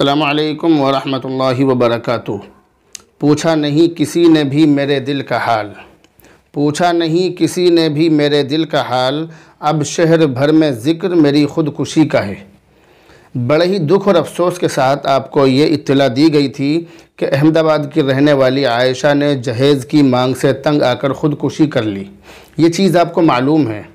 अल्लाम वरहल वबरक पूछा नहीं किसी ने भी मेरे दिल का हाल पूछा नहीं किसी ने भी मेरे दिल का हाल अब शहर भर में ज़िक्र मेरी ख़ुदकुशी का है बड़े ही दुख और अफसोस के साथ आपको ये इत्तला दी गई थी कि अहमदाबाद की रहने वाली आयशा ने जहेज़ की मांग से तंग आकर ख़ुदकुशी कर ली ये चीज़ आपको मालूम है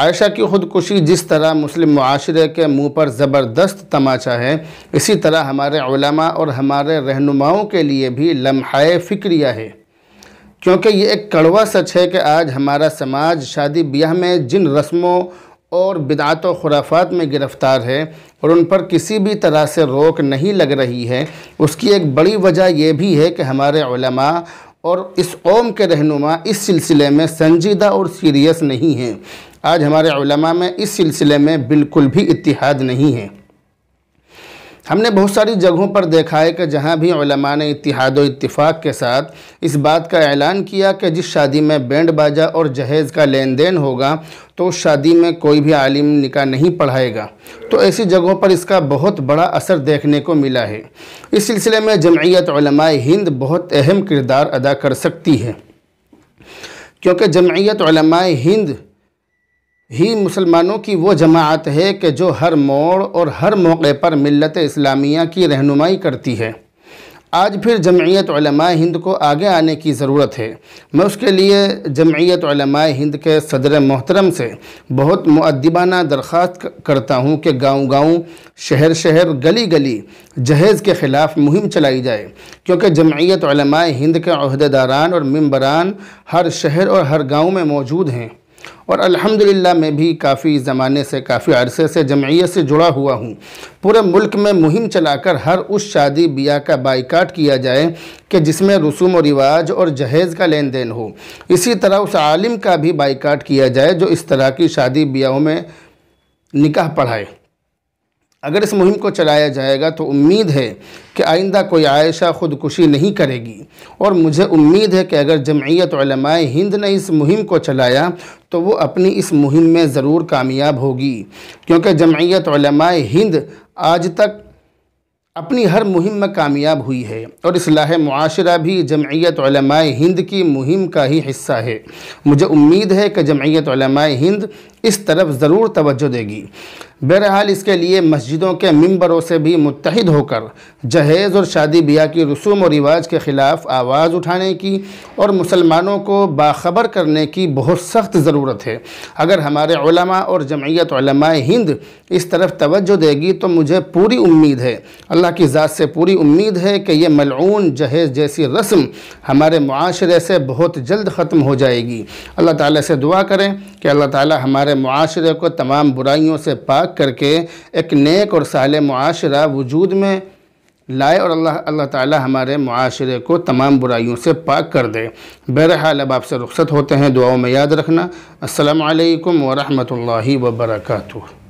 आयशा की ख़ुदकुशी जिस तरह मुस्लिम माशरे के मुंह पर ज़बरदस्त तमाचा है इसी तरह हमारे उलमा और हमारे रहनुमाओं के लिए भी लम्हा फ़िक्रिया है क्योंकि ये एक कड़वा सच है कि आज हमारा समाज शादी ब्याह में जिन रस्मों और बिदात व खुराफात में गिरफ़्तार है और उन पर किसी भी तरह से रोक नहीं लग रही है उसकी एक बड़ी वजह यह भी है कि हमारे उलमा और इस ओम के रहनुमा इस सिलसिले में संजीदा और सीरियस नहीं हैं आज हमारे उलमा में इस सिलसिले में बिल्कुल भी इतिहाद नहीं है हमने बहुत सारी जगहों पर देखा है कि जहाँ भी उलमा ने इतिहाद इतफ़ाक़ के साथ इस बात का ऐलान किया कि जिस शादी में बैंड बाजा और जहेज़ का लेन देन होगा तो उस शादी में कोई भी आलिम निका नहीं पढ़ाएगा तो ऐसी जगहों पर इसका बहुत बड़ा असर देखने को मिला है इस सिलसिले में जमयत हिंद बहुत अहम किरदार अदा कर सकती है क्योंकि जमयत हिंद ही मुसलमानों की वो जमात है कि जो हर मोड़ और हर मौके पर मिलत इस्लामिया की रहनुमाई करती है आज फिर जमयत हिंद को आगे आने की ज़रूरत है मैं उसके लिए जमयत हिंद के सदर मोहतरम से बहुत मुद्दिबाना दरख्वास्त करता हूँ कि गाँव गाँव शहर शहर गली गली जहेज़ के ख़िलाफ़ मुहिम चलाई जाए क्योंकि जमयत हिंद के अहदेदारान और मम्बरान हर शहर और हर गाँव में मौजूद हैं और अल्हम्दुलिल्लाह मैं भी काफ़ी ज़माने से काफ़ी अरसे से जमीयत से जुड़ा हुआ हूँ पूरे मुल्क में मुहिम चलाकर हर उस शादी ब्याह का बाइकाट किया जाए कि जिसमें रसूम व रिवाज और जहेज़ का लेन देन हो इसी तरह उस आलिम का भी बाइकाट किया जाए जो इस तरह की शादी ब्याहों में निकाह पढ़ाए अगर इस मुहिम को चलाया जाएगा तो उम्मीद है कि आइंदा कोई आयशा ख़ुदकुशी नहीं करेगी और मुझे उम्मीद है कि अगर जमयत हिंद ने इस मुहिम को चलाया तो वो अपनी इस मुहिम में ज़रूर कामयाब होगी क्योंकि जमयत हिंद आज तक अपनी हर मुहिम में कामयाब हुई है और इसलाह माशरा भी जमयत हिंद की मुहिम का ही हिस्सा है मुझे उम्मीद है कि जमयत हिंद इस तरफ ज़रूर तवज्जो देगी बहरहाल इसके लिए मस्जिदों के मंबरों से भी मुतहद होकर जहेज़ और शादी ब्याह की रसूम और रिवाज के ख़िलाफ़ आवाज़ उठाने की और मुसलमानों को बाखबर करने की बहुत सख्त ज़रूरत है अगर हमारे और जमैत हिंद इस तरफ तवज्जो देगी तो मुझे पूरी उम्मीद है अल्लाह की ज़ात से पूरी उम्मीद है कि यह मलून जहेज़ जैसी रस्म हमारे माशरे से बहुत जल्द ख़त्म हो जाएगी अल्लाह ताली से दुआ करें कि अल्लाह ताली हमारे हमारे माशरे को तमाम बुराइयों से पाक करके एक नेक और साल माशरा वजूद में लाए और अल्लाह अल्लाह ताला हमारे माशरे को तमाम बुराइयों से पाक कर दे बहरहाल अब आपसे रुख्सत होते हैं दुआओं में याद रखना असलकम वरहमल वर्का